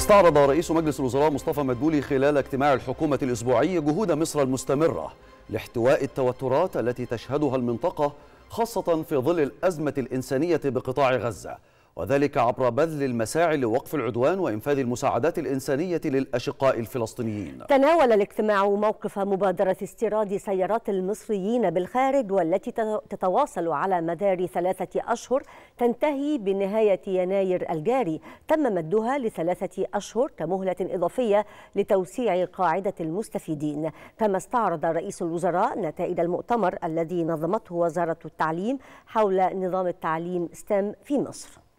استعرض رئيس مجلس الوزراء مصطفى مدبولي خلال اجتماع الحكومة الأسبوعي جهود مصر المستمرة لاحتواء التوترات التي تشهدها المنطقة خاصة في ظل الأزمة الإنسانية بقطاع غزة وذلك عبر بذل المساعي لوقف العدوان وإنفاذ المساعدات الإنسانية للأشقاء الفلسطينيين تناول الاجتماع موقف مبادرة استيراد سيارات المصريين بالخارج والتي تتواصل على مدار ثلاثة أشهر تنتهي بنهاية يناير الجاري تم مدها لثلاثة أشهر كمهلة إضافية لتوسيع قاعدة المستفيدين كما استعرض رئيس الوزراء نتائج المؤتمر الذي نظمته وزارة التعليم حول نظام التعليم ستام في مصر